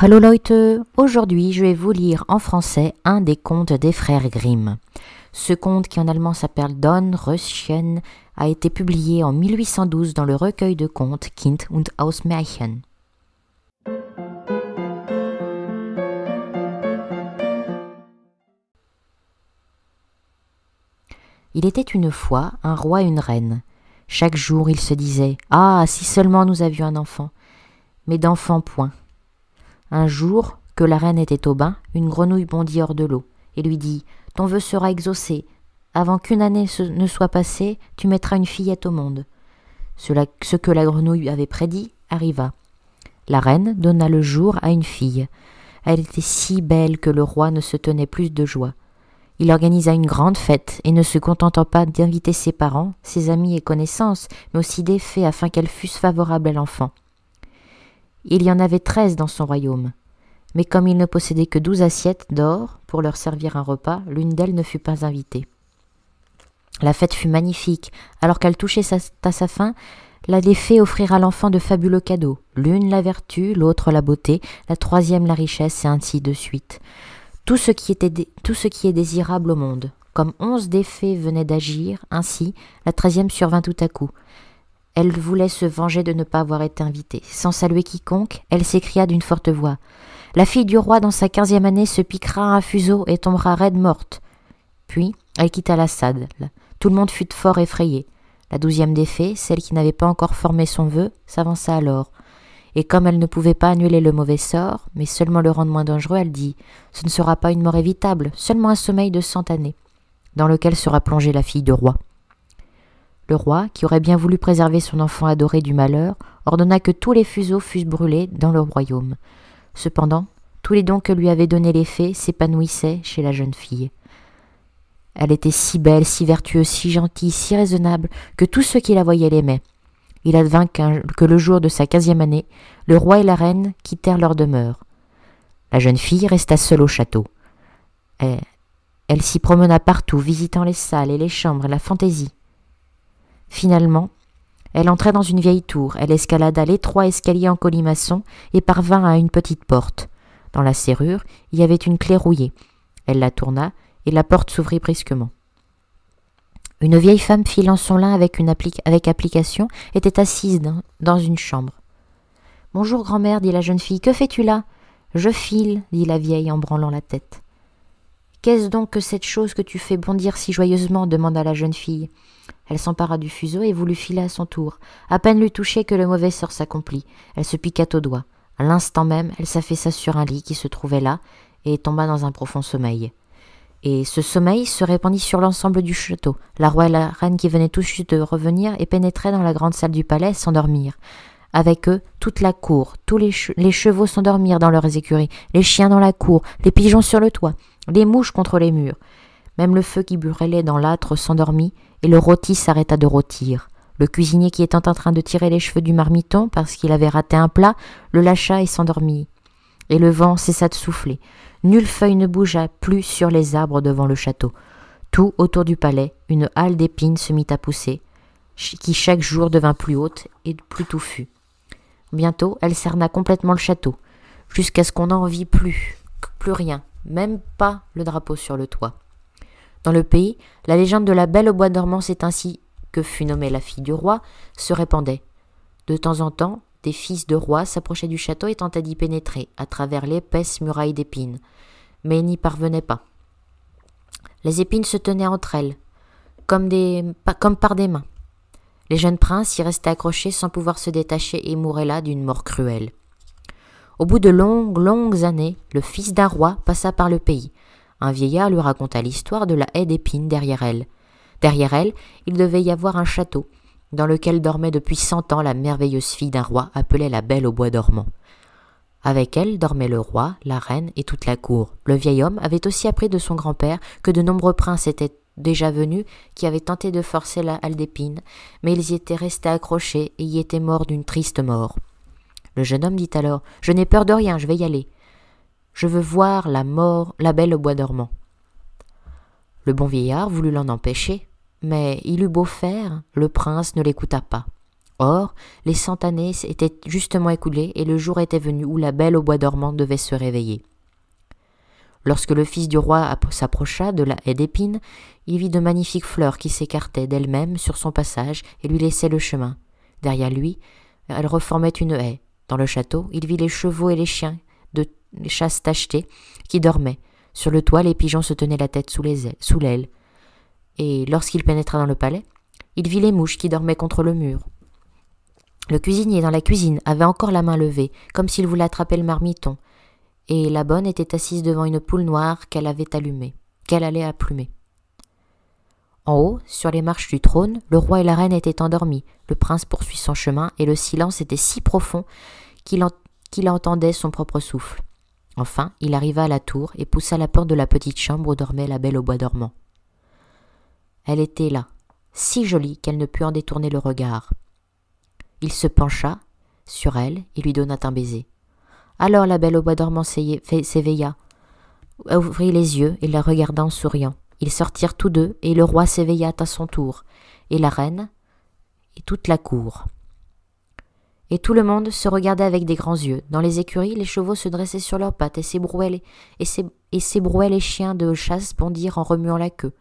Hello Leute, aujourd'hui je vais vous lire en français un des contes des frères Grimm. Ce conte qui en allemand s'appelle Don Röschen a été publié en 1812 dans le recueil de contes Kind und Ausmärchen. Il était une fois un roi et une reine. Chaque jour ils se disaient Ah, si seulement nous avions un enfant. Mais d'enfant point. Un jour, que la reine était au bain, une grenouille bondit hors de l'eau et lui dit Ton vœu sera exaucé. Avant qu'une année ne soit passée, tu mettras une fillette au monde. ce que la grenouille avait prédit arriva. La reine donna le jour à une fille. Elle était si belle que le roi ne se tenait plus de joie. Il organisa une grande fête, et ne se contentant pas d'inviter ses parents, ses amis et connaissances, mais aussi des fées afin qu'elles fussent favorables à l'enfant. Il y en avait treize dans son royaume. Mais comme il ne possédait que douze assiettes d'or pour leur servir un repas, l'une d'elles ne fut pas invitée. La fête fut magnifique. Alors qu'elle touchait à sa fin, la des fées à l'enfant de fabuleux cadeaux. L'une la vertu, l'autre la beauté, la troisième la richesse, et ainsi de suite. Tout ce qui, était tout ce qui est désirable au monde. Comme onze des venaient d'agir, ainsi, la treizième survint tout à coup. Elle voulait se venger de ne pas avoir été invitée. Sans saluer quiconque, elle s'écria d'une forte voix. La fille du roi, dans sa quinzième année, se piquera un fuseau et tombera raide morte. Puis, elle quitta la salle. Tout le monde fut fort effrayé. La douzième des fées, celle qui n'avait pas encore formé son vœu, s'avança alors. Et comme elle ne pouvait pas annuler le mauvais sort, mais seulement le rendre moins dangereux, elle dit Ce ne sera pas une mort évitable, seulement un sommeil de cent années, dans lequel sera plongée la fille du roi. Le roi, qui aurait bien voulu préserver son enfant adoré du malheur, ordonna que tous les fuseaux fussent brûlés dans leur royaume. Cependant, tous les dons que lui avaient donnés les fées s'épanouissaient chez la jeune fille. Elle était si belle, si vertueuse, si gentille, si raisonnable, que tous ceux qui la voyaient l'aimaient. Il advint que le jour de sa quinzième année, le roi et la reine quittèrent leur demeure. La jeune fille resta seule au château. Elle, elle s'y promena partout, visitant les salles et les chambres la fantaisie. Finalement, elle entra dans une vieille tour, elle escalada l'étroit escalier en colimaçon et parvint à une petite porte. Dans la serrure, il y avait une clé rouillée. Elle la tourna et la porte s'ouvrit brusquement. Une vieille femme filant son lin avec, avec application était assise dans une chambre. Bonjour, grand-mère, dit la jeune fille, que fais-tu là Je file, dit la vieille en branlant la tête. Qu'est-ce donc que cette chose que tu fais bondir si joyeusement demanda la jeune fille. Elle s'empara du fuseau et voulut filer à son tour. À peine lui touché que le mauvais sort s'accomplit. Elle se piqua au doigt À l'instant même, elle s'affaissa sur un lit qui se trouvait là et tomba dans un profond sommeil. Et ce sommeil se répandit sur l'ensemble du château. La roi et la reine qui venaient tout juste de revenir et pénétraient dans la grande salle du palais s'endormirent. Avec eux, toute la cour, tous les chevaux s'endormirent dans leurs écuries, les chiens dans la cour, les pigeons sur le toit, les mouches contre les murs. Même le feu qui brûlait dans l'âtre s'endormit, et le rôti s'arrêta de rôtir. Le cuisinier qui était en train de tirer les cheveux du marmiton parce qu'il avait raté un plat, le lâcha et s'endormit. Et le vent cessa de souffler. Nulle feuille ne bougea plus sur les arbres devant le château. Tout autour du palais, une halle d'épines se mit à pousser, qui chaque jour devint plus haute et plus touffue. Bientôt, elle cerna complètement le château, jusqu'à ce qu'on n'en vit plus, plus rien, même pas le drapeau sur le toit. Dans le pays, la légende de la Belle au bois dormant, c'est ainsi que fut nommée la fille du roi, se répandait. De temps en temps, des fils de rois s'approchaient du château et tentaient d'y pénétrer, à travers l'épaisse muraille d'épines, mais ils n'y parvenaient pas. Les épines se tenaient entre elles, comme, des, comme par des mains. Les jeunes princes y restaient accrochés sans pouvoir se détacher et mouraient là d'une mort cruelle. Au bout de longues, longues années, le fils d'un roi passa par le pays, un vieillard lui raconta l'histoire de la haie d'épines derrière elle. Derrière elle, il devait y avoir un château, dans lequel dormait depuis cent ans la merveilleuse fille d'un roi appelée la Belle au bois dormant. Avec elle dormaient le roi, la reine et toute la cour. Le vieil homme avait aussi appris de son grand-père que de nombreux princes étaient déjà venus qui avaient tenté de forcer la d'épines, mais ils y étaient restés accrochés et y étaient morts d'une triste mort. Le jeune homme dit alors Je n'ai peur de rien, je vais y aller. Je veux voir la mort, la belle au bois dormant. Le bon vieillard voulut l'en empêcher, mais il eut beau faire, le prince ne l'écouta pas. Or, les cent années étaient justement écoulées et le jour était venu où la belle au bois dormant devait se réveiller. Lorsque le fils du roi s'approcha de la haie d'épines, il vit de magnifiques fleurs qui s'écartaient d'elles-mêmes sur son passage et lui laissaient le chemin. Derrière lui, elles reformaient une haie. Dans le château, il vit les chevaux et les chiens les chasses tachetées, qui dormaient. Sur le toit, les pigeons se tenaient la tête sous l'aile. et lorsqu'il pénétra dans le palais, il vit les mouches qui dormaient contre le mur. Le cuisinier dans la cuisine avait encore la main levée, comme s'il voulait attraper le marmiton, et la bonne était assise devant une poule noire qu'elle avait allumée, qu'elle allait applumer. En haut, sur les marches du trône, le roi et la reine étaient endormis, le prince poursuit son chemin, et le silence était si profond qu'il entendait son propre souffle. Enfin, il arriva à la tour et poussa la porte de la petite chambre où dormait la belle au bois dormant. Elle était là, si jolie qu'elle ne put en détourner le regard. Il se pencha sur elle et lui donna un baiser. Alors la belle au bois dormant s'éveilla, ouvrit les yeux et la regarda en souriant. Ils sortirent tous deux, et le roi s'éveilla à son tour, et la reine, et toute la cour et tout le monde se regardait avec des grands yeux. Dans les écuries, les chevaux se dressaient sur leurs pattes et s'ébrouaient les chiens de chasse bondirent en remuant la queue.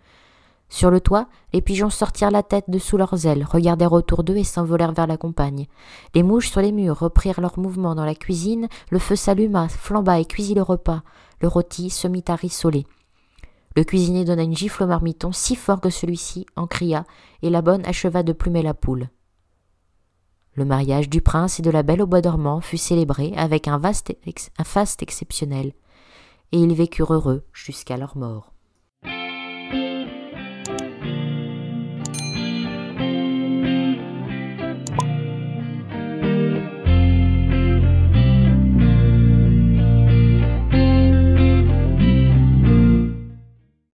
Sur le toit, les pigeons sortirent la tête de sous leurs ailes, regardèrent autour d'eux et s'envolèrent vers la campagne. Les mouches sur les murs reprirent leur mouvement dans la cuisine, le feu s'alluma, flamba et cuisit le repas. Le rôti se mit à rissoler. Le cuisinier donna une gifle au marmiton si fort que celui-ci en cria, et la bonne acheva de plumer la poule. Le mariage du prince et de la belle au bois dormant fut célébré avec un, vaste un faste exceptionnel, et ils vécurent heureux jusqu'à leur mort.